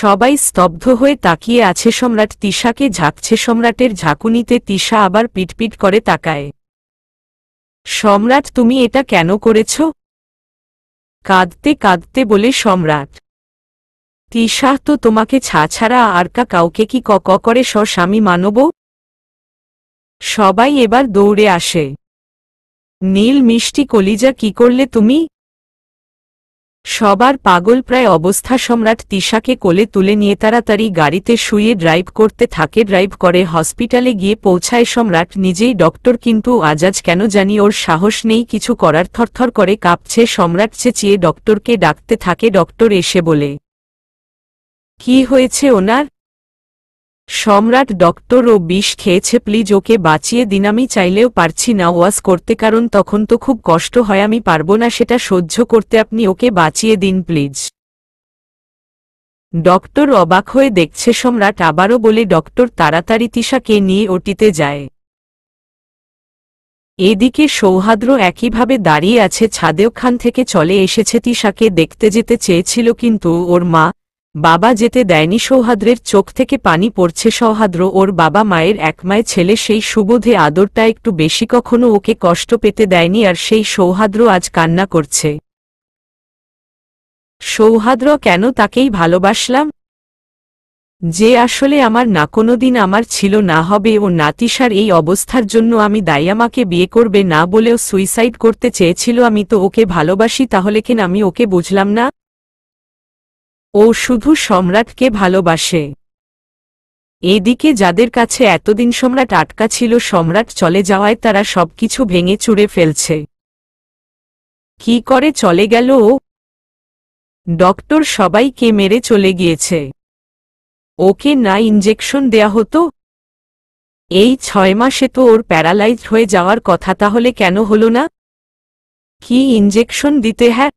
সবাই স্তব্ধ হয়ে তাকিয়ে আছে সম্রাট তিশাকে ঝাঁকছে সম্রাটের ঝাঁকুনিতে তিশা আবার পিটপিট করে তাকায় সম্রাট তুমি এটা কেন করেছ কাঁদতে কাঁদতে বলে সম্রাট তিশা তো তোমাকে ছাছাড়া আর কা কাউকে কি কক করে স্বামী মানব সবাই এবার দৌড়ে আসে নীল মিষ্টি কলিজা কি করলে তুমি সবার পাগল প্রায় অবস্থা সম্রাট তিশাকে কোলে তুলে নিয়ে তাড়াতাড়ি গাড়িতে শুয়ে ড্রাইভ করতে থাকে ড্রাইভ করে হসপিটালে গিয়ে পৌঁছায় সম্রাট নিজেই ডক্টর কিন্তু আজাজ কেন জানি ওর সাহস নেই কিছু করার থরথর করে কাঁপছে সম্রাট চেঁচিয়ে ডক্টরকে ডাকতে থাকে ডক্টর এসে বলে কি হয়েছে ওনার সম্রাট ডক্টর ও বিষ খেয়েছে প্লিজ ওকে বাঁচিয়ে দিন আমি চাইলেও পারছি না ওয়াস করতে কারণ তখন তো খুব কষ্ট হয় আমি পারবো না সেটা সহ্য করতে আপনি ওকে বাঁচিয়ে দিন প্লিজ ডক্টর অবাক হয়ে দেখছে সম্রাট আবারও বলে ডক্টর তাড়াতাড়ি তিশাকে নিয়ে ওটিতে যায় এদিকে সৌহাদ্র একইভাবে দাঁড়িয়ে আছে ছাদেও খান থেকে চলে এসেছে তিশাকে দেখতে যেতে চেয়েছিল কিন্তু ওর মা বাবা যেতে দেয়নি সৌহাদ্রের চোখ থেকে পানি পড়ছে সৌহাদ্র ওর বাবা মায়ের একমায় ছেলে সেই সুবোধে আদরটা একটু বেশি কখনো ওকে কষ্ট পেতে দেয়নি আর সেই সৌহাদ্র আজ কান্না করছে সৌহাদ্র কেন তাকেই ভালোবাসলাম যে আসলে আমার না কোনোদিন আমার ছিল না হবে ও নাতিশার এই অবস্থার জন্য আমি দাইয়ামাকে বিয়ে করবে না বলেও সুইসাইড করতে চেয়েছিল আমি তো ওকে ভালোবাসি তাহলে কেন আমি ওকে বুঝলাম না ও শুধু সম্রাটকে ভালোবাসে এদিকে যাদের কাছে এতদিন সম্রাট আটকা ছিল সম্রাট চলে যাওয়ায় তারা সবকিছু ভেঙে চুড়ে ফেলছে কি করে চলে গেল ও ডক্টর সবাইকে মেরে চলে গিয়েছে ওকে না ইঞ্জেকশন দেয়া হতো এই ছয় মাসে তো ওর প্যারালাইজ হয়ে যাওয়ার কথা তাহলে কেন হলো না কি ইঞ্জেকশন দিতে হ্যাঁ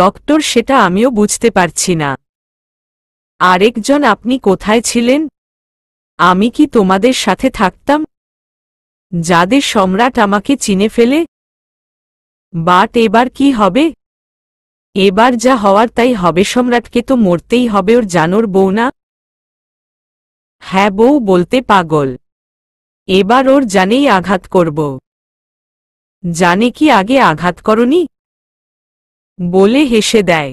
ডক্টর সেটা আমিও বুঝতে পারছি না আরেকজন আপনি কোথায় ছিলেন আমি কি তোমাদের সাথে থাকতাম যাদের সম্রাট আমাকে চিনে ফেলে বাট এবার কি হবে এবার যা হওয়ার তাই হবে সম্রাটকে তো মরতেই হবে ওর জানোর বউ না হ্যাঁ বউ বলতে পাগল এবার ওর জানেই আঘাত করব জানে কি আগে আঘাত করনি বলে হেসে দেয়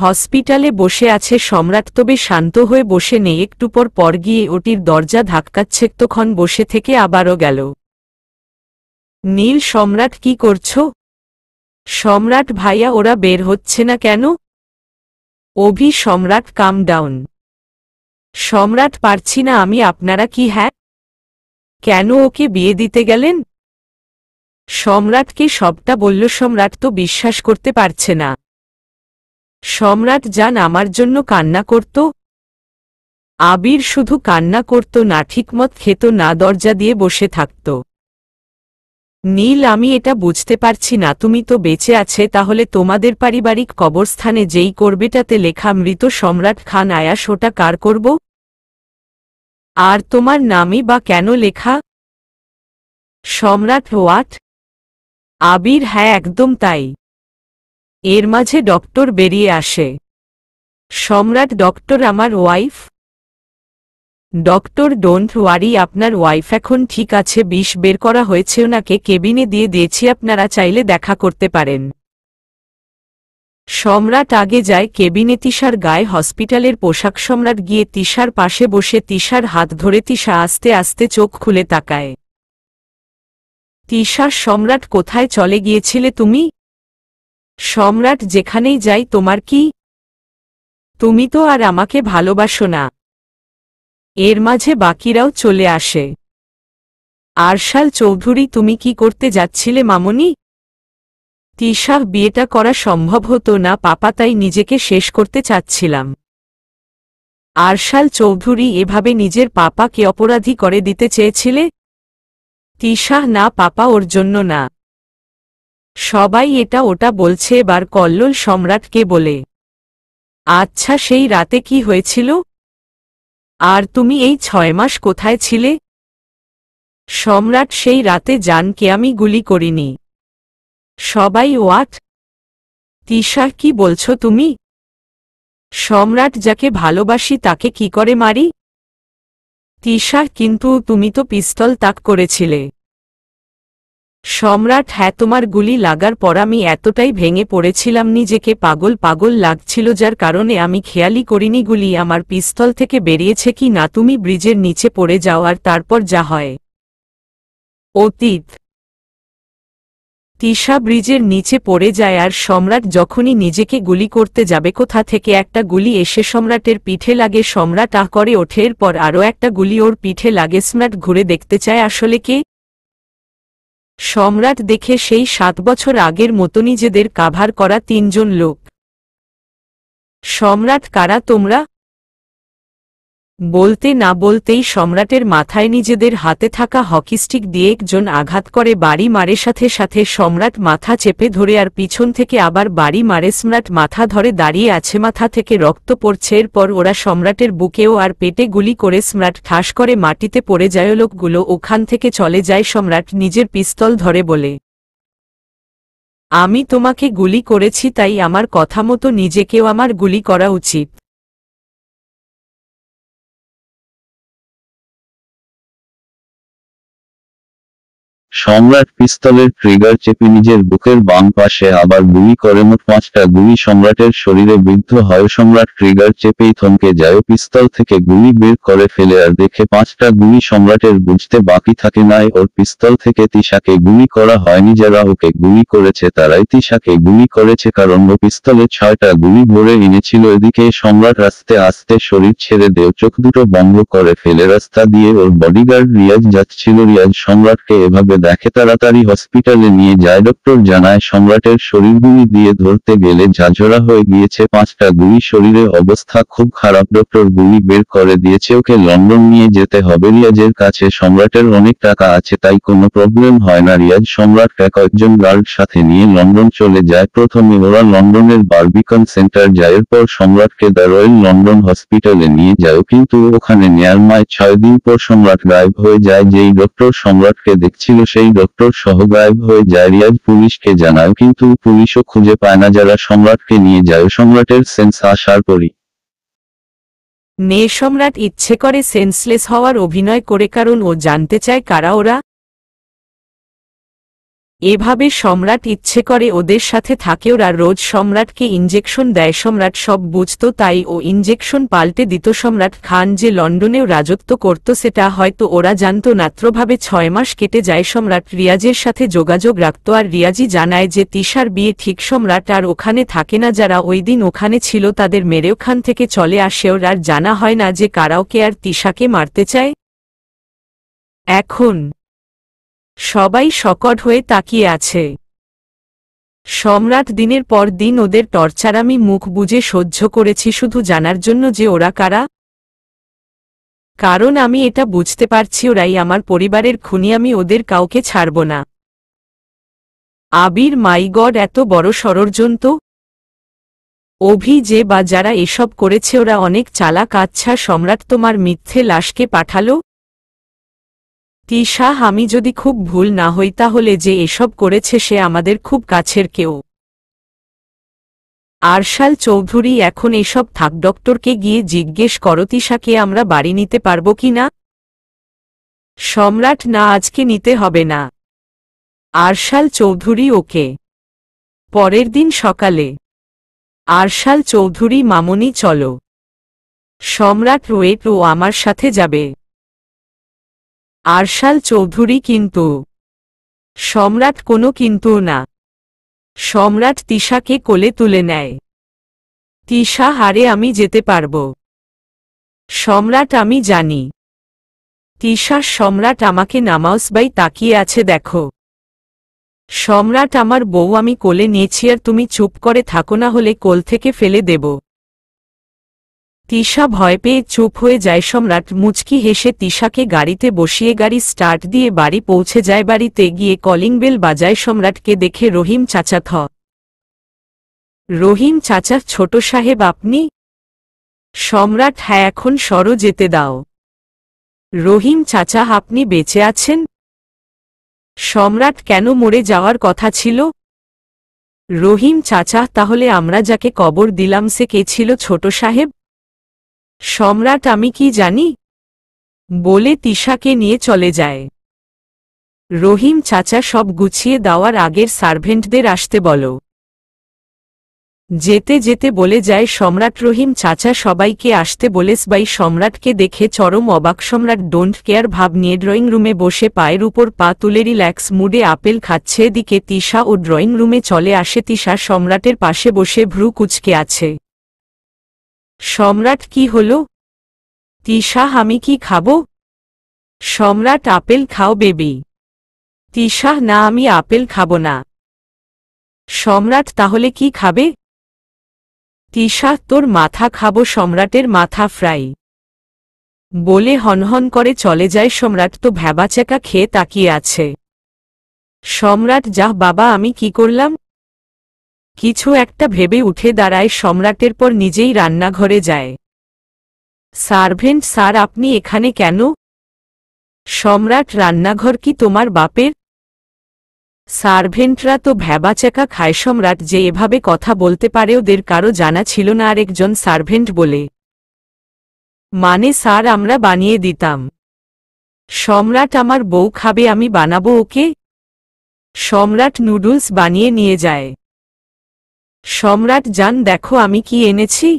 হসপিটালে বসে আছে সম্রাট তবে শান্ত হয়ে বসে নেই একটু পর পর গিয়ে ওটির দরজা ধাক্কাচ্ছে তখন বসে থেকে আবারও গেল নীল সম্রাট কি করছ সম্রাট ভাইয়া ওরা বের হচ্ছে না কেন অভি সম্রাট কাম ডাউন সম্রাট পারছি না আমি আপনারা কি হ্যাঁ কেন ওকে বিয়ে দিতে গেলেন সম্রাটকে সবটা বলল সম্রাট তো বিশ্বাস করতে পারছে না সম্রাট যান আমার জন্য কান্না করত আবির শুধু কান্না করত না ঠিকমত খেত না দরজা দিয়ে বসে থাকত নীল আমি এটা বুঝতে পারছি না তুমি তো বেঁচে আছে তাহলে তোমাদের পারিবারিক কবরস্থানে যেই করবেটাতে লেখা মৃত সম্রাট খান আয়াস ওটা কার করব আর তোমার নামে বা কেন লেখা সম্রাট হোয়াট আবির হ্যাঁ একদম তাই এর মাঝে ডক্টর বেরিয়ে আসে সম্রাট ডক্টর আমার ওয়াইফ ডক্টর ডোন্ট ওয়ারি আপনার ওয়াইফ এখন ঠিক আছে বিষ বের করা হয়েছে ওনাকে কেবিনে দিয়ে দিয়েছি আপনারা চাইলে দেখা করতে পারেন সম্রাট আগে যায় কেবিনে তিশার গায়ে হসপিটালের পোশাক সম্রাট গিয়ে তিশার পাশে বসে তিশার হাত ধরে তিশা আস্তে আস্তে চোখ খুলে তাকায় তিশা সম্রাট কোথায় চলে গিয়েছিলে তুমি সম্রাট যেখানেই যাই তোমার কি তুমি তো আর আমাকে ভালোবাসো না এর মাঝে বাকিরাও চলে আসে আরশাল চৌধুরী তুমি কি করতে যাচ্ছিলে মামনি তিশাহ বিয়েটা করা সম্ভব হতো না পাপা তাই নিজেকে শেষ করতে চাচ্ছিলাম আরশাল চৌধুরী এভাবে নিজের পাপাকে অপরাধী করে দিতে চেয়েছিলে তিশাহ না পাপা ওর জন্য না সবাই এটা ওটা বলছে এবার কল্লোল সম্রাটকে বলে আচ্ছা সেই রাতে কি হয়েছিল আর তুমি এই ছয় মাস কোথায় ছিলে সম্রাট সেই রাতে জানকে আমি গুলি করিনি সবাই ওয়াট তিশা কি বলছো তুমি সম্রাট যাকে ভালোবাসি তাকে কি করে মারি তিশার কিন্তু তুমি তো পিস্তল তাক করেছিলে সম্রাট হ্যাঁ তোমার গুলি লাগার পর আমি এতটাই ভেঙে পড়েছিলাম নিজেকে পাগল পাগল লাগছিল যার কারণে আমি খেয়ালি করিনি গুলি আমার পিস্তল থেকে বেরিয়েছে কি না তুমি ব্রিজের নিচে পড়ে যাও আর তারপর যা হয় অতীত তিশা ব্রিজের নিচে পড়ে যায় আর সম্রাট যখনই নিজেকে গুলি করতে যাবে কোথা থেকে একটা গুলি এসে সম্রাটের পিঠে লাগে সম্রাট আহ করে ওঠে পর আরও একটা গুলি ওর পিঠে লাগে স্ম্রাট ঘুরে দেখতে চায় আসলে কে সম্রাট দেখে সেই সাত বছর আগের মতো নিজেদের কাভার করা তিনজন লোক সম্রাট কারা তোমরা বলতে না বলতেই সম্রাটের মাথায় নিজেদের হাতে থাকা হকিস্টিক দিয়ে একজন আঘাত করে বাড়ি মারে সাথে সাথে সম্রাট মাথা চেপে ধরে আর পিছন থেকে আবার বাড়ি মারে সম্রাট মাথা ধরে দাঁড়িয়ে আছে মাথা থেকে রক্ত পড়ছে এরপর ওরা সম্রাটের বুকেও আর পেটে গুলি করে সম্রাট ঠাস করে মাটিতে পড়ে যায় লোকগুলো ওখান থেকে চলে যায় সম্রাট নিজের পিস্তল ধরে বলে আমি তোমাকে গুলি করেছি তাই আমার কথা মতো নিজেকেও আমার গুলি করা উচিত সম্রাট পিস্তলের ট্রিগার চেপে নিজের বুকের বাম পাশে আবার গুলি করে মোট পাঁচটা গুলি সম্রাটের শরীরে বৃদ্ধ হয় সম্রাট ট্রিগার চেপেই থমকে যায় পিস্তল থেকে গুলি বের করে ফেলে আর দেখে পাঁচটা গুলি সম্রাটের বুঝতে বাকি থাকে নাই ওর পিস্তল থেকে তিশাকে গুলি করা হয়নি যারা ওকে গুলি করেছে তারাই তিশাকে গুলি করেছে কারণ ও পিস্তলে ছয়টা গুলি ভরে এনেছিল এদিকে সম্রাট আস্তে আস্তে শরীর ছেড়ে দেও চোখ দুটো বন্ধ করে ফেলে রাস্তা দিয়ে ওর বডিগার্ড রিয়াজ যাচ্ছিল রিয়াজ সম্রাটকে এভাবে দেখে তাড়াতাড়ি হসপিটালে নিয়ে যায় ডক্টর জানায় সম্রাটের শরীর গুলি দিয়ে ধরতে গেলে ঝাঁঝরা হয়ে গিয়েছে পাঁচটা গুলি শরীরে অবস্থা খুব খারাপ ডক্টর গুলি বের করে দিয়েছে ওকে লন্ডন নিয়ে যেতে হবে রিয়াজের কাছে সম্রাটের অনেক টাকা আছে তাই কোনো প্রবলেম হয় না রিয়াজ সম্রাটকে কয়েকজন গার্ড সাথে নিয়ে লন্ডন চলে যায় প্রথমে ওরা লন্ডনের বার্বিকন সেন্টার যায় এরপর সম্রাটকে দ্য রয়েল লন্ডন হসপিটালে নিয়ে যায় কিন্তু ওখানে নেয়ার মায় ছয় দিন পর সম্রাট গায়েব হয়ে যায় যেই ডক্টর সম্রাটকে দেখছিল সে সেই ডক্টর সহ গায়েব হয়ে যায় রিয়াজ পুলিশকে জানায় কিন্তু পুলিশও খুঁজে পায় না যারা সম্রাটকে নিয়ে যায় সম্রাটের সেন্স আসার পরই মেয়ে সম্রাট ইচ্ছে করে সেন্সলেস হওয়ার অভিনয় করে কারণ ও জানতে চায় কারা ওরা এভাবে সম্রাট ইচ্ছে করে ওদের সাথে থাকেও আর রোজ সম্রাটকে ইঞ্জেকশন দেয় সম্রাট সব বুঝত তাই ও ইঞ্জেকশন পাল্টে দিত সম্রাট খান যে লন্ডনেও রাজত্ব করত সেটা হয়তো ওরা জানত নাত্রভাবে ছয় মাস কেটে যায় সম্রাট রিয়াজের সাথে যোগাযোগ রাখত আর রিয়াজি জানায় যে তিশার বিয়ে ঠিক সম্রাট আর ওখানে থাকে না যারা ওই দিন ওখানে ছিল তাদের মেরে ওখান থেকে চলে আসেও আর জানা হয় না যে কারাওকে আর তিশাকে মারতে চায় এখন সবাই সকট হয়ে তাকিয়ে আছে সম্রাট দিনের পর দিন ওদের টর্চার আমি মুখ বুঝে সহ্য করেছি শুধু জানার জন্য যে ওরা কারা কারণ আমি এটা বুঝতে পারছি ওরাই আমার পরিবারের খুনি আমি ওদের কাউকে ছাড়ব না আবির মাইগড এত বড় ষড়যন্ত অভি যে বা যারা এসব করেছে ওরা অনেক চালাক আচ্ছা সম্রাট তোমার মিথ্যে লাশকে পাঠালো টি শাহ আমি যদি খুব ভুল না হই তাহলে যে এসব করেছে সে আমাদের খুব কাছের কেউ আরশাল চৌধুরী এখন এসব থাক ডক্টরকে গিয়ে জিজ্ঞেস করো তিশাকে আমরা বাড়ি নিতে পারবো কি না সম্রাট না আজকে নিতে হবে না আরশাল চৌধুরী ওকে পরের দিন সকালে আরশাল চৌধুরী মামনি চলো সম্রাট রোয়েট ও আমার সাথে যাবে আরশাল চৌধুরী কিন্তু সম্রাট কোনো কিন্তু না সম্রাট তিশাকে কোলে তুলে নেয় তিশা হারে আমি যেতে পারব সম্রাট আমি জানি তিশার সম্রাট আমাকে নামাউসবাই তাকিয়ে আছে দেখো সম্রাট আমার বউ আমি কোলে নিয়েছি আর তুমি চুপ করে থাকো না হলে কোল থেকে ফেলে দেব তিশা ভয় পেয়ে চুপ হয়ে যায় সম্রাট মুচকি হেসে তিশাকে গাড়িতে বসিয়ে গাড়ি স্টার্ট দিয়ে বাড়ি পৌঁছে যায় বাড়িতে গিয়ে কলিং বেল বাজায় সম্রাটকে দেখে রহিম চাচা থ রহিম চাচা ছোট সাহেব আপনি সম্রাট হ্যাঁ এখন সরো যেতে দাও রহিম চাচা আপনি বেঁচে আছেন সম্রাট কেন মরে যাওয়ার কথা ছিল রহিম চাচা তাহলে আমরা যাকে কবর দিলাম সে কে ছিল ছোট সাহেব সম্রাট আমি কি জানি বলে তিশাকে নিয়ে চলে যায় রহিম চাচা সব গুছিয়ে দেওয়ার আগের সার্ভেন্টদের আসতে বলো যেতে যেতে বলে যায় সম্রাট রহিম চাচা সবাইকে আসতে বলেস বাই সম্রাটকে দেখে চরম অবাক সম্রাট ডোন্ট কেয়ার ভাব নিয়ে ড্রয়িং রুমে বসে পায়ের উপর পা তুলে রিল্যাক্স মুডে আপেল খাচ্ছে এদিকে তিশা ও ড্রয়িং রুমে চলে আসে তিশা সম্রাটের পাশে বসে ভ্রু কুচকে আছে সম্রাট কি হল তিশা আমি কি খাব সম্রাট আপেল খাও বেবি তিশা না আমি আপেল খাব না সম্রাট তাহলে কি খাবে তিশা তোর মাথা খাব সম্রাটের মাথা ফ্রাই বলে হনহন করে চলে যায় সম্রাট তো ভ্যাবাচেকা খেয়ে তাকিয়ে আছে সম্রাট যাহ বাবা আমি কি করলাম কিছু একটা ভেবে উঠে দাঁড়ায় সম্রাটের পর নিজেই রান্নাঘরে যায় সার্ভেন্ট স্যার আপনি এখানে কেন সম্রাট রান্নাঘর কি তোমার বাপের সার্ভেন্টরা তো ভ্যাবাচাকা খায় সম্রাট যে এভাবে কথা বলতে পারে ওদের কারো জানা ছিল না আরেকজন সার্ভেন্ট বলে মানে স্যার আমরা বানিয়ে দিতাম সম্রাট আমার বউ খাবে আমি বানাবো ওকে সম্রাট নুডলস বানিয়ে নিয়ে যায় সম্রাট যান দেখো আমি কি এনেছি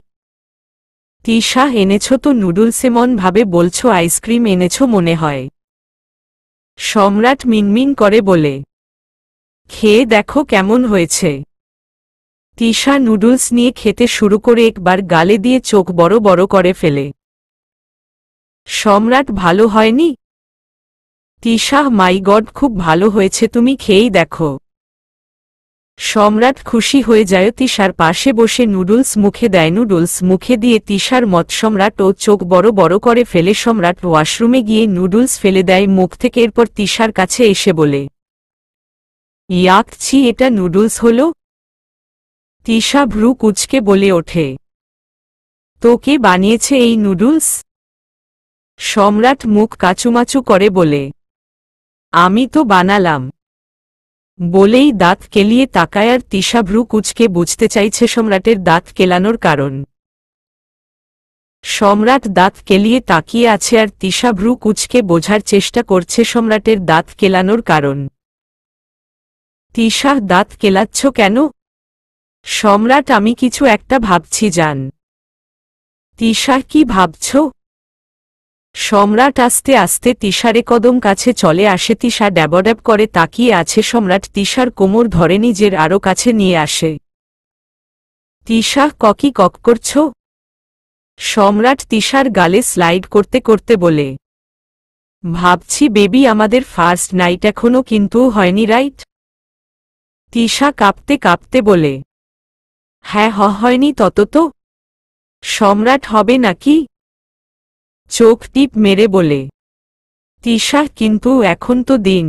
তিশা এনেছ তো নুডলসে ভাবে বলছ আইসক্রিম এনেছ মনে হয় সম্রাট মিনমিন করে বলে খেয়ে দেখো কেমন হয়েছে তিশা নুডলস নিয়ে খেতে শুরু করে একবার গালে দিয়ে চোখ বড় বড় করে ফেলে সম্রাট ভালো হয়নি তিশা মাই গড খুব ভালো হয়েছে তুমি খেয়েই দেখো সম্রাট খুশি হয়ে যায় তিশার পাশে বসে নুডলস মুখে দেয় নুডলস মুখে দিয়ে তিশার মত সম্রাট ও চোখ বড় বড় করে ফেলে সম্রাট ওয়াশরুমে গিয়ে নুডলস ফেলে দেয় মুখ থেকে এরপর তিশার কাছে এসে বলে ইয়াকছি এটা নুডলস হল তিশা ভ্রু কুচকে বলে ওঠে তোকে বানিয়েছে এই নুডলস সম্রাট মুখ কাচুমাচু করে বলে আমি তো বানালাম বলেই দাঁত কেলিয়ে তাকায় আর কুচকে বুঝতে চাইছে সম্রাটের দাঁত কেলানোর কারণ সম্রাট দাঁত কেলিয়ে তাকিয়ে আছে আর তিসাভ্রু কুচকে বোঝার চেষ্টা করছে সম্রাটের দাঁত কেলানোর কারণ তিশাহ দাঁত কেলাচ্ছ কেন সম্রাট আমি কিছু একটা ভাবছি যান তিশাহ কি ভাবছ সম্রাট আস্তে আস্তে তিশারে কদম কাছে চলে আসে তিশা ড্যাবড্যাব করে তাকিয়ে আছে সম্রাট তিশার কোমর ধরে নিজের আরও কাছে নিয়ে আসে তিশা ককি কক করছ সম্রাট তিশার গালে স্লাইড করতে করতে বলে ভাবছি বেবি আমাদের ফার্স্ট নাইট এখনও কিন্তু হয়নি রাইট তিশা কাঁপতে কাঁপতে বলে হ্যাঁ হয়নি তত তো সম্রাট হবে নাকি চোখ টিপ মেরে বলে তিশা কিন্তু এখন তো দিন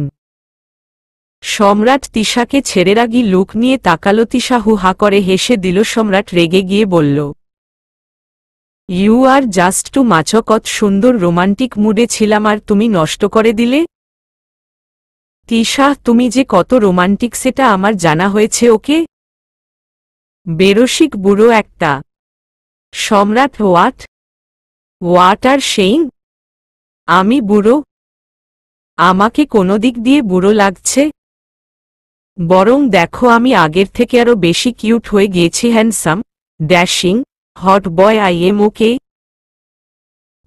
সম্রাট তিশাকে ছেড়ে রাগি লুক নিয়ে তাকালো তিশা হুহা করে হেসে দিল সম্রাট রেগে গিয়ে বলল ইউ আর জাস্ট টু মাছকত সুন্দর রোমান্টিক মুডে ছিলাম আর তুমি নষ্ট করে দিলে তিশা তুমি যে কত রোমান্টিক সেটা আমার জানা হয়েছে ওকে বেরসিক বুড়ো একটা সম্রাট হোয়াট হোয়াট আর সেইং আমি বুড়ো আমাকে কোনো দিক দিয়ে বুড়ো লাগছে বরং দেখো আমি আগের থেকে আরো বেশি কিউট হয়ে গিয়েছি handsome dashing hot boy I am okay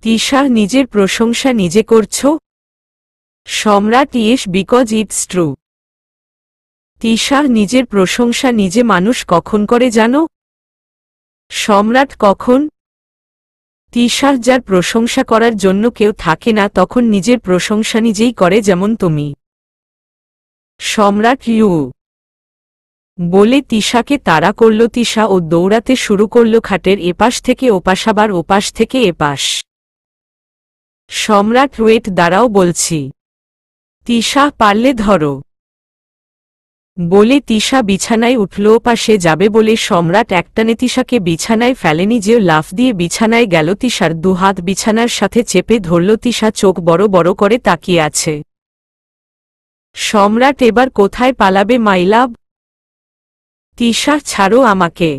Tisha নিজের প্রশংসা নিজে করছ Samrat yes because it's true Tisha নিজের প্রশংসা নিজে মানুষ কখন করে জানো সম্রাট কখন তিশার যার প্রশংসা করার জন্য কেউ থাকে না তখন নিজের প্রশংসা নিজেই করে যেমন তুমি সম্রাট ইউ বলে তিশাকে তাড়া করল তিশা ও দৌড়াতে শুরু করল খাটের এপাশ থেকে ওপাশ আবার ওপাশ থেকে এপাশ সম্রাট ওয়েট দ্বারাও বলছি তিশা পারলে ধরো বলে তিশা বিছানায় উঠল সে যাবে বলে সম্রাট একটানে তিশাকে বিছানায় ফেলেনি যে লাফ দিয়ে বিছানায় গেল তিশার দুহাত বিছানার সাথে চেপে ধরল তিশা চোখ বড় বড় করে তাকিয়ে আছে সম্রাট এবার কোথায় পালাবে মাইলাভ তিশা ছাড়ো আমাকে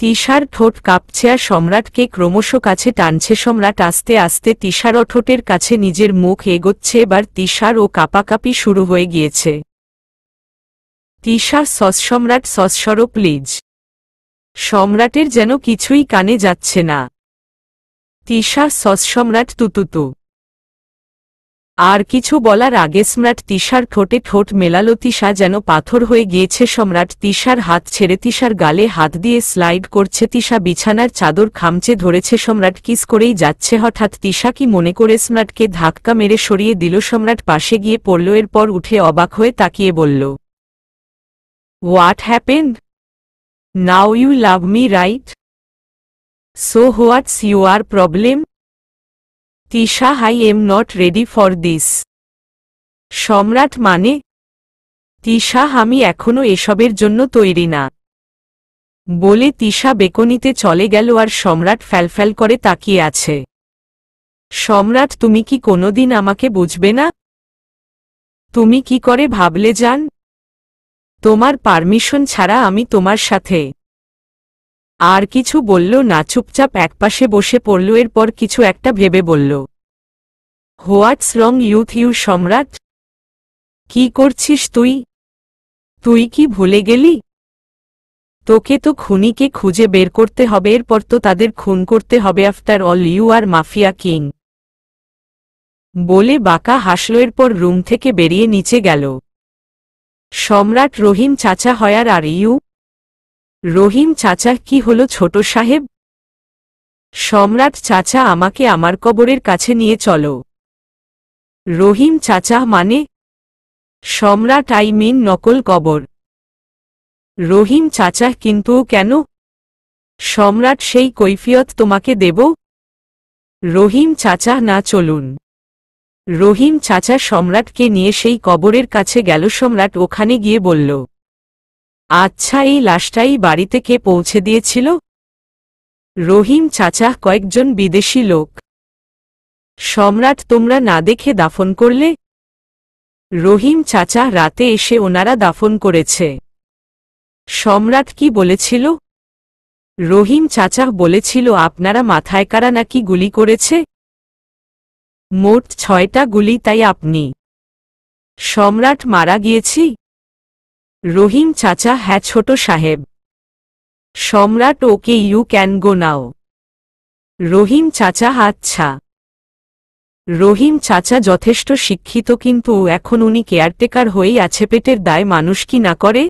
তিশার ঠোঁট কাঁপছে আর সম্রাটকে ক্রমশ কাছে টানছে সম্রাট আস্তে আস্তে তিশার অঠোঁটের কাছে নিজের মুখ এগোচ্ছে এবার তিশার ও কাপাকাপি শুরু হয়ে গিয়েছে তিশার সস সম্রাট সসস্বর প্লিজ সম্রাটের যেন কিছুই কানে যাচ্ছে না তিশার সস সম্রাট তুতুতু আর কিছু বলার আগে সম্রাট তিশার ঠোঁটে ঠোঁট মেলালো তিশা যেন পাথর হয়ে গিয়েছে সম্রাট তিশার হাত ছেড়ে তিশার গালে হাত দিয়ে স্লাইড করছে তিশা বিছানার চাদর খামচে ধরেছে সম্রাট কিস করেই যাচ্ছে হঠাৎ তিশা কি মনে করে স্মরাটকে ধাক্কা মেরে সরিয়ে দিল সম্রাট পাশে গিয়ে পড়ল এরপর উঠে অবাক হয়ে তাকিয়ে বলল what happened now you love me right so what's your problem Tisha I am not ready for this Samrat মানে তিশা আমি এখনো এসবের জন্য তৈরি না বলে তিশা বেকনিতে চলে গেল আর সম্রাট ফ্যালফ্যাল করে তাকিয়ে আছে সম্রাট তুমি কি কোনোদিন আমাকে বুঝবে না তুমি কি করে ভাবলে যান তোমার পারমিশন ছাড়া আমি তোমার সাথে আর কিছু বলল না চুপচাপ একপাশে বসে পড়ল এরপর কিছু একটা ভেবে বলল হোয়াটস রং ইউথ ইউ সম্রাট কি করছিস তুই তুই কি ভুলে গেলি তোকে তো খুনিকে খুঁজে বের করতে হবে এরপর তো তাদের খুন করতে হবে after all you are mafia king বলে বাঁকা হাসল এরপর রুম থেকে বেরিয়ে নিচে গেল সম্রাট রহিম চাচা হয় আর ইউ রহিম চাচা কি হলো ছোট সাহেব সম্রাট চাচা আমাকে আমার কবরের কাছে নিয়ে চলো রহিম চাচা মানে সম্রাট আই মিন নকল কবর রহিম চাচা কিন্তু কেন সম্রাট সেই কৈফিয়ত তোমাকে দেব রহিম চাচা না চলুন রহিম চাচা সম্রাটকে নিয়ে সেই কবরের কাছে গেল সম্রাট ওখানে গিয়ে বলল আচ্ছা এই লাশটাই বাড়িতে কে পৌঁছে দিয়েছিল রহিম চাচা কয়েকজন বিদেশি লোক সম্রাট তোমরা না দেখে দাফন করলে রহিম চাচা রাতে এসে ওনারা দাফন করেছে সম্রাট কি বলেছিল রহিম চাচা বলেছিল আপনারা মাথায় কারা নাকি গুলি করেছে মোট ছয়টা গুলি তাই আপনি সম্রাট মারা গিয়েছি রহিম চাচা হ্যাঁ ছোট সাহেব সম্রাট ওকে ইউ ক্যান গো নাও রহিম চাচা আচ্ছা রহিম চাচা যথেষ্ট শিক্ষিত কিন্তু এখন উনি কেয়ারটেকার হয়েই আছে পেটের দায় মানুষ কি না করে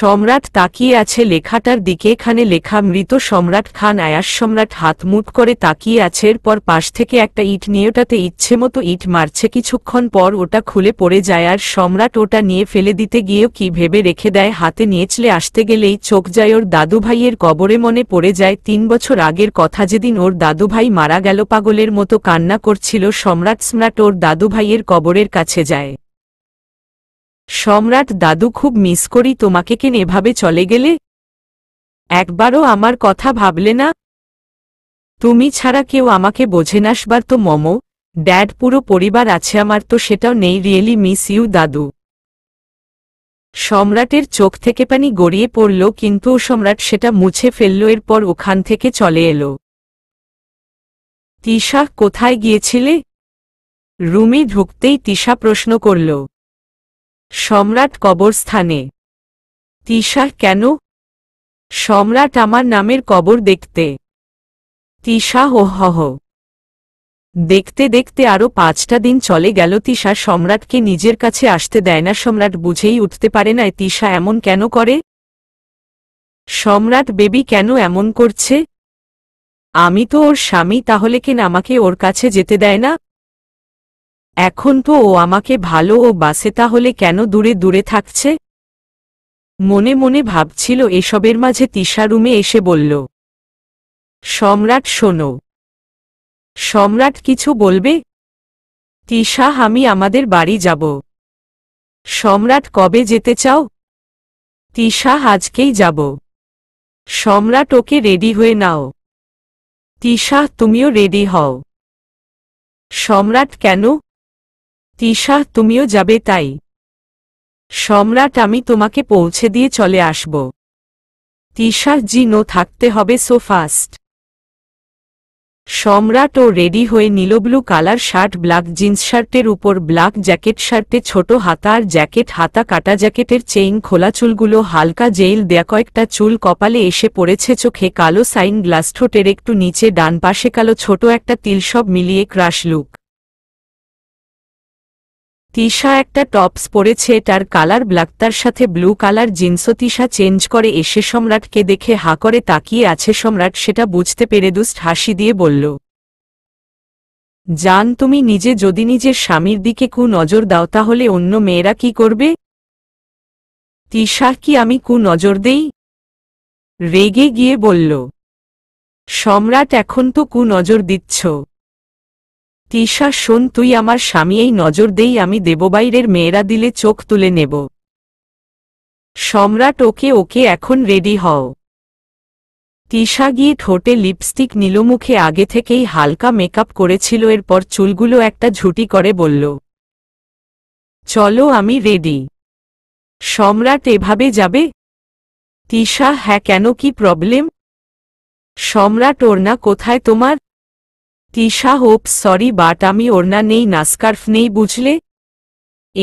সম্রাট তাকিয়ে আছে লেখাটার দিকে এখানে লেখা মৃত সম্রাট খান আয়াস সম্রাট হাত মুট করে তাকিয়ে আছে পর পাশ থেকে একটা ইট নিয়ে ওটাতে ইচ্ছে মতো ইট মারছে কিছুক্ষণ পর ওটা খুলে পড়ে যায় আর সম্রাট ওটা নিয়ে ফেলে দিতে গিয়েও কি ভেবে রেখে দেয় হাতে নিয়েছলে আসতে গেলেই চোখ যায় ওর দাদুভাইয়ের কবরে মনে পড়ে যায় তিন বছর আগের কথা যেদিন ওর দাদুভাই মারা গেল পাগলের মতো কান্না করছিল সম্রাট সম্রাট ওর দাদুভাইয়ের কবরের কাছে যায় সম্রাট দাদু খুব মিস করি তোমাকে কেন এভাবে চলে গেলে একবারও আমার কথা ভাবলে না তুমি ছাড়া কেউ আমাকে বোঝে নাসবার তো মম ড্যাড পুরো পরিবার আছে আমার তো সেটাও নেই রিয়েলি মিস ইউ দাদু সম্রাটের চোখ থেকে পানি গড়িয়ে পড়ল কিন্তু সম্রাট সেটা মুছে ফেলল এরপর ওখান থেকে চলে এল তিশা কোথায় গিয়েছিলে রুমি ঢুকতেই তিশা প্রশ্ন করল সম্রাট কবরস্থানে তিশা কেন সম্রাট আমার নামের কবর দেখতে তিশা হোহহ দেখতে দেখতে আরও পাঁচটা দিন চলে গেল তিশা সম্রাটকে নিজের কাছে আসতে দেয় না সম্রাট বুঝেই উঠতে পারে না তিশা এমন কেন করে সম্রাট বেবি কেন এমন করছে আমি তো ওর স্বামী তাহলে কেন আমাকে ওর কাছে যেতে দেয় না এখন তো ও আমাকে ভালো ও বাসে তাহলে কেন দূরে দূরে থাকছে মনে মনে ভাবছিল এসবের মাঝে তিশা রুমে এসে বলল সম্রাট শোনো সম্রাট কিছু বলবে তিশা আমি আমাদের বাড়ি যাব সম্রাট কবে যেতে চাও তিশা আজকেই যাব সম্রাট ওকে রেডি হয়ে নাও তিশা তুমিও রেডি হও সম্রাট কেন তিশা তুমিও যাবে তাই সম্রাট আমি তোমাকে পৌঁছে দিয়ে চলে আসব তিশার জি থাকতে হবে সো ফাস্ট সম্রাট ও রেডি হয়ে নীল কালার শার্ট ব্ল্যাক জিন্স শার্টের উপর ব্ল্যাক জ্যাকেট শার্টে ছোট হাতা আর জ্যাকেট হাতা কাটা জ্যাকেটের চেইন খোলা চুলগুলো হালকা জেইল দেয়া কয়েকটা চুল কপালে এসে পড়েছে চোখে কালো সাইন গ্লাস একটু নিচে ডান পাশে কালো ছোট একটা তিল সব মিলিয়ে ক্রাশ লুক তিশা একটা টপস পরেছে তার কালার ব্ল্যাক তার সাথে ব্লু কালার জিন্সও তিশা চেঞ্জ করে এসে সম্রাটকে দেখে হা করে তাকিয়ে আছে সম্রাট সেটা বুঝতে পেরে দুষ্ট হাসি দিয়ে বলল জান তুমি নিজে যদি নিজের স্বামীর দিকে কু নজর দাও তাহলে অন্য মেয়েরা কি করবে তিশা কি আমি কু নজর দেই রেগে গিয়ে বলল সম্রাট এখন তো কু নজর দিচ্ছ তিশা শোন তুই আমার স্বামী এই নজর দেই আমি দেববাইরের মেয়েরা দিলে চোখ তুলে নেব সম্রাট ওকে ওকে এখন রেডি হও তিশা গিয়ে ঠোঁটে লিপস্টিক নীলমুখে আগে থেকেই হালকা মেকআপ করেছিল এরপর চুলগুলো একটা ঝুটি করে বলল চলো আমি রেডি সম্রাট এভাবে যাবে তিশা হ্যাঁ কেন কি প্রবলেম সম্রাট ওর না কোথায় তোমার তিশা হোপ সরি বাট আমি ওড়না নেই না স্কার্ফ নেই বুঝলে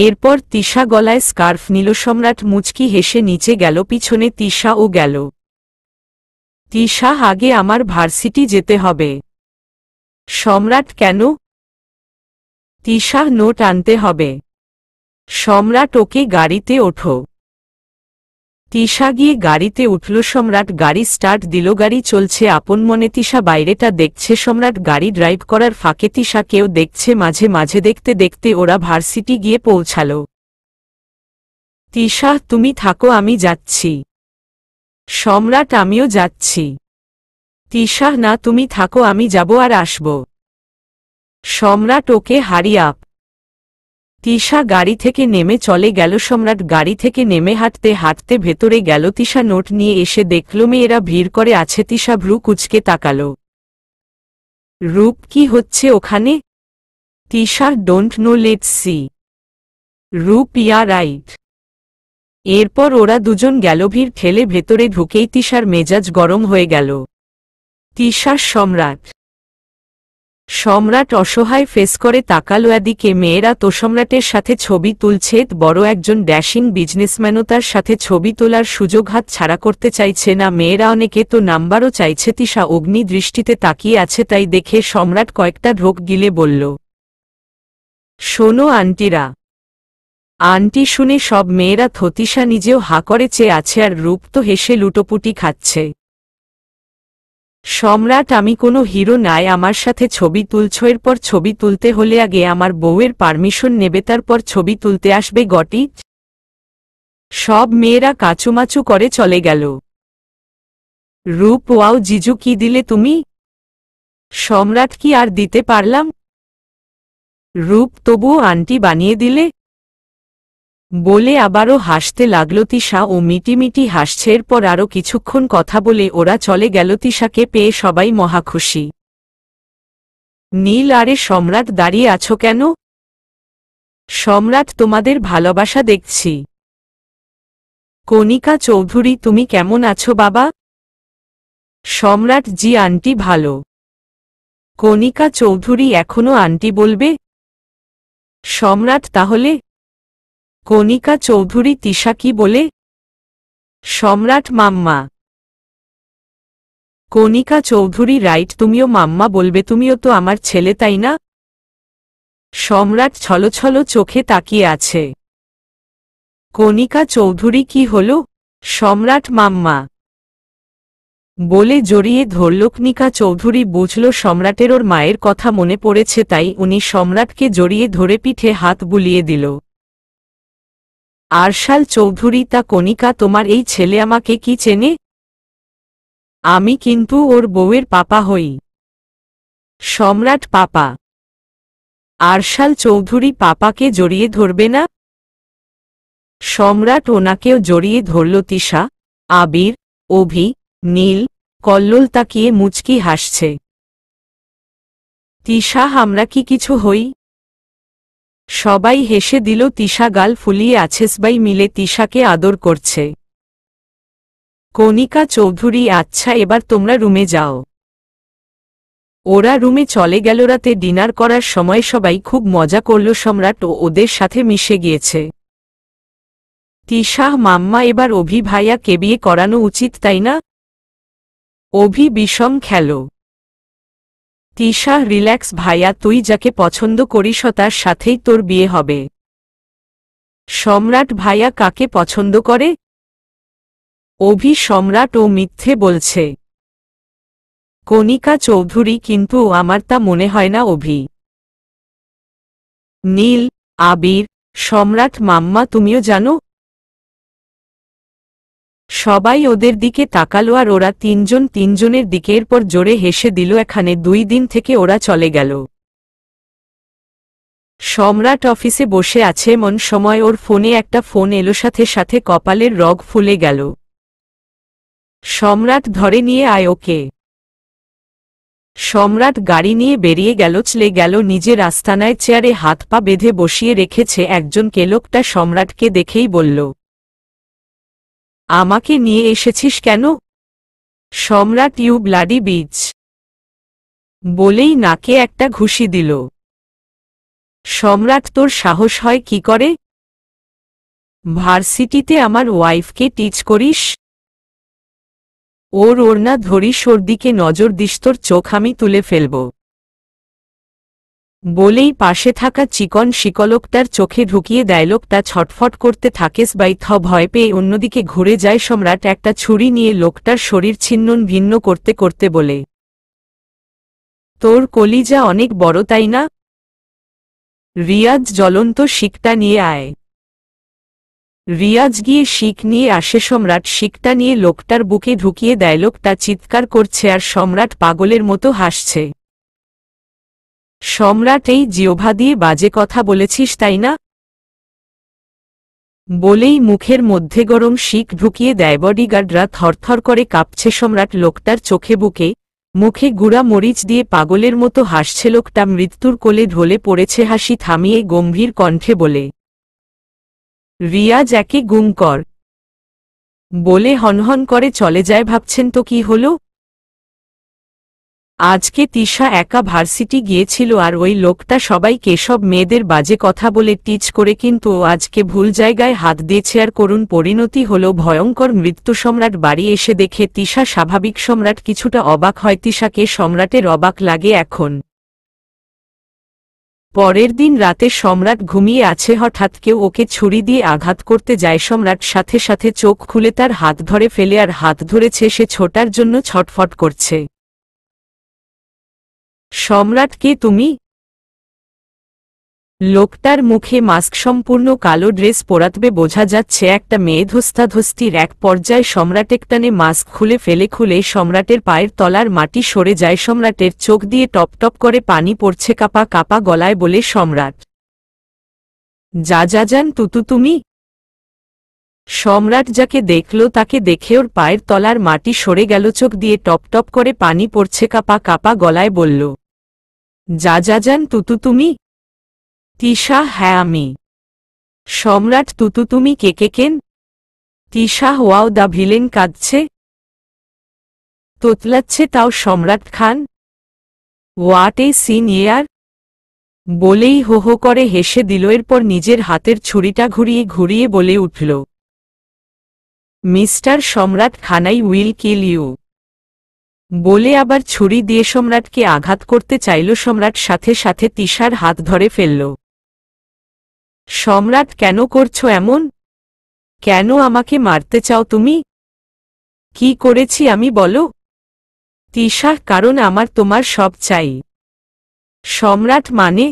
এরপর তিশা গলায় স্কার্ফ নিল সম্রাট মুচকি হেসে নিচে গেল পিছনে তিশা ও গেল তিশা আগে আমার ভার্সিটি যেতে হবে সম্রাট কেন তিশা নোট আনতে হবে সম্রাট ওকে গাড়িতে ওঠো তিশা গিয়ে গাড়িতে উঠল সম্রাট গাড়ি স্টার্ট দিল গাড়ি চলছে আপন মনে তিশা বাইরেটা দেখছে সম্রাট গাড়ি ড্রাইভ করার ফাঁকে কেউ দেখছে মাঝে মাঝে দেখতে দেখতে ওরা ভার্সিটি গিয়ে পৌঁছাল তিশা তুমি থাকো আমি যাচ্ছি সম্রাট আমিও যাচ্ছি তিশা না তুমি থাকো আমি যাব আর আসব সম্রাট ওকে হারি আপ তিশা গাড়ি থেকে নেমে চলে গেল সম্রাট গাড়ি থেকে নেমে হাঁটতে হাঁটতে ভেতরে গেল তিশা নোট নিয়ে এসে দেখল মেয়েরা ভিড় করে আছে তিশা ভ্রু কুচকে তাকাল রূপ কি হচ্ছে ওখানে Tisha don't know let see Roop yeah right এরপর ওরা দুজন গেল ভিড় ঠেলে ভেতরে ঢুকেই তিশার মেজাজ গরম হয়ে গেল তিশার সম্রাট সম্রাট অসহায় ফেস করে তাকালো এদিকে মেয়েরা তো সম্রাটের সাথে ছবি তুলছে বড় একজন ড্যাশিং বিজনেসম্যানও তার সাথে ছবি তোলার সুযোগ হাত ছাড়া করতে চাইছে না মেয়েরা অনেকে তো নাম্বারও চাইছে তিশা অগ্নি দৃষ্টিতে তাকিয়ে আছে তাই দেখে সম্রাট কয়েকটা ঢোক গিলে বলল শোনো আন্টিরা আন্টি শুনে সব মেয়েরা থতিশা নিজেও হা করে চেয়ে আছে আর রূপ তো হেসে লুটোপুটি খাচ্ছে সম্রাট আমি কোনো হিরো নাই আমার সাথে ছবি তুলছ এরপর ছবি তুলতে হলে আগে আমার বউয়ের পারমিশন নেবে তারপর ছবি তুলতে আসবে গটি সব মেয়েরা কাচুমাচু করে চলে গেল রূপ ওয়াও জিজু কি দিলে তুমি সম্রাট কি আর দিতে পারলাম রূপ তবুও আন্টি বানিয়ে দিলে বলে আবারও হাসতে লাগল তিশা ও মিটিমিটি হাসছে এরপর আরও কিছুক্ষণ কথা বলে ওরা চলে গেল তিশাকে পেয়ে সবাই মহাখুশি নীল আরে সম্রাট দাঁড়িয়ে আছো কেন সম্রাট তোমাদের ভালোবাসা দেখছি কণিকা চৌধুরী তুমি কেমন আছো বাবা সম্রাট জি আন্টি ভালো কণিকা চৌধুরী এখনো আন্টি বলবে সম্রাট তাহলে কণিকা চৌধুরী তিশা কি বলে সম্রাট মাম্মা কণিকা চৌধুরী রাইট তুমিও মাম্মা বলবে তুমিও তো আমার ছেলে তাই না সম্রাট ছলছল চোখে তাকিয়ে আছে কণিকা চৌধুরী কি হল সম্রাট মাম্মা বলে জড়িয়ে ধরলকনিকা চৌধুরী বুঝল সম্রাটের ওর মায়ের কথা মনে পড়েছে তাই উনি সম্রাটকে জড়িয়ে ধরে পিঠে হাত বুলিয়ে দিল আরশাল চৌধুরী তা কণিকা তোমার এই ছেলে আমাকে কি চেনে আমি কিন্তু ওর বউয়ের পাপা হই সম্রাট পাপা আরশাল চৌধুরী পাপাকে জড়িয়ে ধরবে না সম্রাট ওনাকেও জড়িয়ে ধরল তিশা আবির অভি নীল কল্লোল তাকিয়ে মুচকি হাসছে তিশা আমরা কি কিছু হই সবাই হেসে দিল তিশা গাল ফুলিয়ে আছেসবাই মিলে তিশাকে আদর করছে কণিকা চৌধুরী আচ্ছা এবার তোমরা রুমে যাও ওরা রুমে চলে গেল রাতে ডিনার করার সময় সবাই খুব মজা করল সম্রাট ও ওদের সাথে মিশে গিয়েছে তিশাহ মাম্মা এবার অভি ভাইয়াকে বিয়ে করানো উচিত তাই না অভি বিষম খেলো তিশা রিল্যাক্স ভাইয়া তুই যাকে পছন্দ করিস তার সাথেই তোর বিয়ে হবে সম্রাট ভাইয়া কাকে পছন্দ করে অভি সম্রাট ও মিথ্যে বলছে কণিকা চৌধুরী কিন্তু আমার তা মনে হয় না অভি নীল আবির সম্রাট মাম্মা তুমিও জানো সবাই ওদের দিকে তাকালো আর ওরা তিনজন তিনজনের দিকের পর জোরে হেসে দিল এখানে দুই দিন থেকে ওরা চলে গেল সম্রাট অফিসে বসে আছে এমন সময় ওর ফোনে একটা ফোন এলো সাথে সাথে কপালের রগ ফুলে গেল সম্রাট ধরে নিয়ে আয় ওকে সম্রাট গাড়ি নিয়ে বেরিয়ে গেল চলে গেল নিজের আস্তানায় চেয়ারে হাত পা বেঁধে বসিয়ে রেখেছে একজন কেলোকটা সম্রাটকে দেখেই বলল আমাকে নিয়ে এসেছিস কেন সম্রাট ইউ ব্লাডি বীজ বলেই নাকে একটা ঘুষি দিল সম্রাট তোর সাহস হয় কি করে ভার্সিটিতে আমার ওয়াইফকে টিচ করিস ওর ওড়না ধরিস ওর দিকে নজর দিস তোর চোখ আমি তুলে ফেলব বলেই পাশে থাকা চিকন শিকলকটার চোখে ঢুকিয়ে দেয় লোকটা ছটফট করতে থাকে স্বাইথ ভয় পেয়ে অন্যদিকে ঘুরে যায় সম্রাট একটা ছুরি নিয়ে লোকটার শরীর ছিন্নন ভিন্ন করতে করতে বলে তোর কলিজা অনেক বড় তাই না রিয়াজ জ্বলন্ত শিকটা নিয়ে আয় রিয়াজ গিয়ে শিখ নিয়ে আসে সম্রাট শিকটা নিয়ে লোকটার বুকে ঢুকিয়ে দেয় লোকটা চিৎকার করছে আর সম্রাট পাগলের মতো হাসছে সম্রাট এই জিওভা দিয়ে বাজে কথা বলেছিস তাই না বলেই মুখের মধ্যে গরম শিখ ঢুকিয়ে দেয় বডিগার্ডরা থরথর করে কাঁপছে সম্রাট লোকটার চোখে বুকে মুখে গুড়া মরিচ দিয়ে পাগলের মতো হাসছে লোকটা মৃত্যুর কোলে ঢলে পড়েছে হাসি থামিয়ে গম্ভীর কণ্ঠে বলে রিয়া যাকে গুম কর বলে হনহন করে চলে যায় ভাবছেন তো কি হলো আজকে তিশা একা ভার্সিটি গিয়েছিল আর ওই লোকটা সবাই কেশব মেয়েদের বাজে কথা বলে টিচ করে কিন্তু আজকে ভুল জায়গায় হাত দিয়েছে আর করুণ পরিণতি হল ভয়ঙ্কর মৃত্যু সম্রাট বাড়ি এসে দেখে তিশা স্বাভাবিক সম্রাট কিছুটা অবাক হয় তিশাকে সম্রাটের অবাক লাগে এখন পরের দিন রাতে সম্রাট ঘুমিয়ে আছে হঠাৎ কেউ ওকে ছুরি দিয়ে আঘাত করতে যায় সম্রাট সাথে সাথে চোখ খুলে তার হাত ধরে ফেলে আর হাত ধরেছে সে ছোটার জন্য ছটফট করছে সম্রাট কে তুমি লোকটার মুখে মাস্ক সম্পূর্ণ কালো ড্রেস পরাতবে বোঝা যাচ্ছে একটা মেয়ে ধস্তাধস্তির এক পর্যায়ে সম্রাট একটানে মাস্ক খুলে ফেলে খুলে সম্রাটের পায়ের তলার মাটি সরে যায় সম্রাটের চোখ দিয়ে টপ টপ করে পানি পড়ছে কাপা কাপা গলায় বলে সম্রাট যা যা যান তুতু তুমি সম্রাট যাকে দেখল তাকে দেখে ওর পায়ের তলার মাটি সরে গেল চোখ দিয়ে টপ টপ করে পানি পড়ছে কাপা কাপা গলায় বলল যা যা যান তুতু তুমি তিশা হ্যাঁ আমি সম্রাট তুতু তুমি কে কে কেন তিশা ওয়াও দা ভিলেন কাঁদছে তোতলাচ্ছে তাও সম্রাট খান ওয়াট এ সিন ইয়ার বলেই হো হো করে হেসে দিল এরপর নিজের হাতের ছুরিটা ঘুরিয়ে ঘুরিয়ে বলে উঠল মিস্টার সম্রাট খানাই উইল কিল ইউ বলে আবার ছুরি দিয়ে সম্রাটকে আঘাত করতে চাইল সম্রাট সাথে সাথে তিশার হাত ধরে ফেলল সম্রাট কেন করছো এমন কেন আমাকে মারতে চাও তুমি কি করেছি আমি বলো তিশা কারণ আমার তোমার সব চাই সম্রাট মানে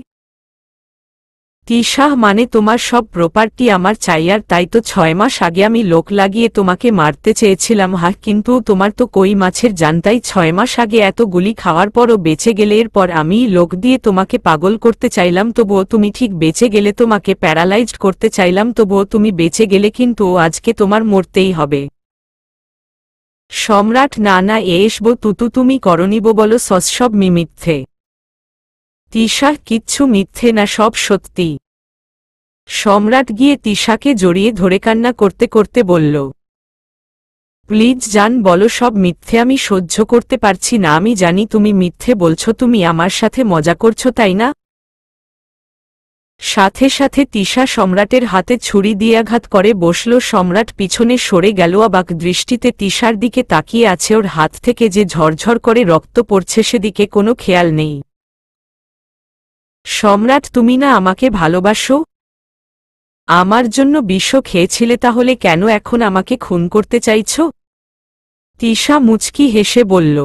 তিশাহ মানে তোমার সব প্রপার্টি আমার চাই আর তাই তো ছয় মাস আগে আমি লোক লাগিয়ে তোমাকে মারতে চেয়েছিলাম হাহ কিন্তু তোমার তো কই মাছের জানতাই ছয় মাস আগে এত গুলি খাওয়ার পরও বেঁচে গেলে এরপর আমি লোক দিয়ে তোমাকে পাগল করতে চাইলাম তবুও তুমি ঠিক বেঁচে গেলে তোমাকে প্যারালাইজড করতে চাইলাম তবুও তুমি বেঁচে গেলে কিন্তু আজকে তোমার মরতেই হবে সম্রাট না না এসব তুতু তুমি করনিব বলো সৎসব মিমিথ্যে তিশা কিচ্ছু মিথ্যে না সব সত্যি সম্রাট গিয়ে তিশাকে জড়িয়ে ধরে কান্না করতে করতে বলল প্লিজ জান বলো সব মিথ্যে আমি সহ্য করতে পারছি না আমি জানি তুমি মিথ্যে বলছো তুমি আমার সাথে মজা করছো তাই না সাথে সাথে তিশা সম্রাটের হাতে ছুরি দিয়ে আঘাত করে বসল সম্রাট পিছনে সরে গেল আবাক দৃষ্টিতে তিশার দিকে তাকিয়ে আছে ওর হাত থেকে যে ঝরঝর করে রক্ত পড়ছে সেদিকে কোনো খেয়াল নেই সম্রাট তুমি না আমাকে ভালোবাসো আমার জন্য বিষ খেয়েছিলে তাহলে কেন এখন আমাকে খুন করতে চাইছ তিশা মুচকি হেসে বলল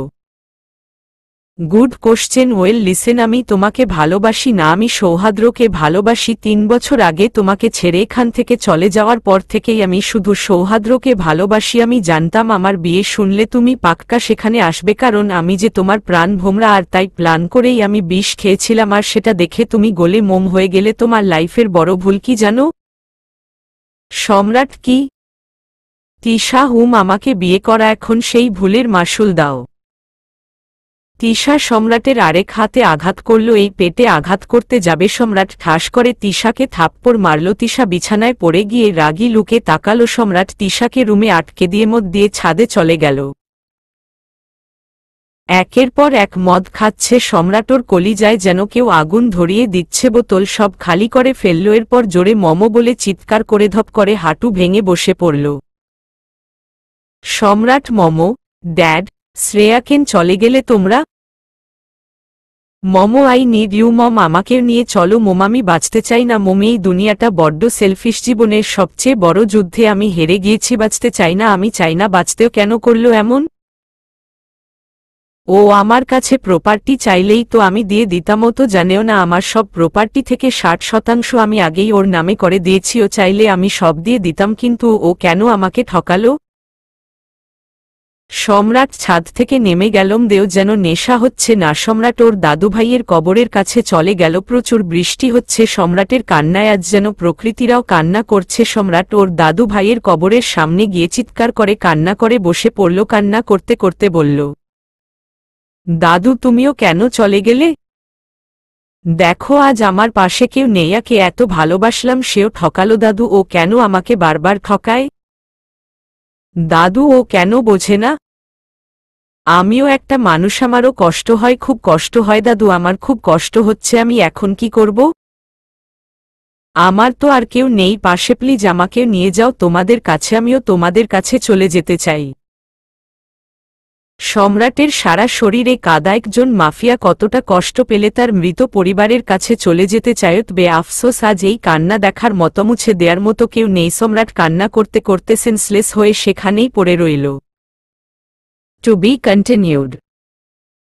গুড কোশ্চেন ওয়েল লিসেন আমি তোমাকে ভালোবাসি না আমি সৌহাদ্রকে ভালোবাসি তিন বছর আগে তোমাকে ছেড়ে এখান থেকে চলে যাওয়ার পর থেকেই আমি শুধু সৌহাদ্রকে ভালোবাসি আমি জানতাম আমার বিয়ে শুনলে তুমি পাক্কা সেখানে আসবে কারণ আমি যে তোমার প্রাণ ভোমরা আর তাই প্ল্যান করেই আমি বিষ খেয়েছিলাম আর সেটা দেখে তুমি গোলে মোম হয়ে গেলে তোমার লাইফের বড় ভুল কি জানো সম্রাট কি তিশা হুম আমাকে বিয়ে করা এখন সেই ভুলের মাসুল দাও তিশা সম্রাটের আরেক হাতে আঘাত করল এই পেটে আঘাত করতে যাবে সম্রাট ঠাস করে তিশাকে থাপ্পড় মারল তিশা বিছানায় পড়ে গিয়ে রাগি লুকে তাকালো সম্রাট তিশাকে রুমে আটকে দিয়ে মদ দিয়ে ছাদে চলে গেল একের পর এক মদ খাচ্ছে সম্রাটর কলিজায় যেন কেউ আগুন ধরিয়ে দিচ্ছে বোতল সব খালি করে ফেলল এরপর জোরে মম বলে চিৎকার করে ধপ করে হাঁটু ভেঙে বসে পড়ল সম্রাট মম ড্যাড শ্রেয়াকেন চলে গেলে তোমরা মমো আই নিড ইউ মম আমাকে নিয়ে চলো মোমামি আমি বাঁচতে চাই না মোম এই দুনিয়াটা বড্ড সেলফিশ জীবনের সবচেয়ে বড় যুদ্ধে আমি হেরে গিয়েছি বাঁচতে চাই না আমি চাই না বাঁচতেও কেন করলো এমন ও আমার কাছে প্রপার্টি চাইলেই তো আমি দিয়ে দিতাম তো জানেও না আমার সব প্রপার্টি থেকে ষাট শতাংশ আমি আগেই ওর নামে করে দিয়েছি ও চাইলে আমি সব দিয়ে দিতাম কিন্তু ও কেন আমাকে ঠকালো সম্রাট ছাদ থেকে নেমে গেলম দেও যেন নেশা হচ্ছে না সম্রাট ওর দাদুভাইয়ের কবরের কাছে চলে গেল প্রচুর বৃষ্টি হচ্ছে সম্রাটের কান্নায় আজ যেন প্রকৃতিরাও কান্না করছে সম্রাট ওর দাদুভাইয়ের কবরের সামনে গিয়ে চিৎকার করে কান্না করে বসে পড়ল কান্না করতে করতে বলল দাদু তুমিও কেন চলে গেলে দেখো আজ আমার পাশে কেউ নেয়াকে এত ভালোবাসলাম সেও ঠকালো দাদু ও কেন আমাকে বারবার ঠকায় দাদু ও কেন বোঝে না আমিও একটা মানুষ আমারও কষ্ট হয় খুব কষ্ট হয় দাদু আমার খুব কষ্ট হচ্ছে আমি এখন কি করব আমার তো আর কেউ নেই পাশে প্লিজ আমাকে নিয়ে যাও তোমাদের কাছে আমিও তোমাদের কাছে চলে যেতে চাই সম্রাটের সারা শরীরে কাদা একজন মাফিয়া কতটা কষ্ট পেলে তার মৃত পরিবারের কাছে চলে যেতে চায়ত বে আফসোস আজ এই কান্না দেখার মতমুছে দেয়ার মতো কেউ নেই সম্রাট কান্না করতে করতে সেন্সলেস হয়ে সেখানেই পড়ে রইল টু বি কন্টিনিউড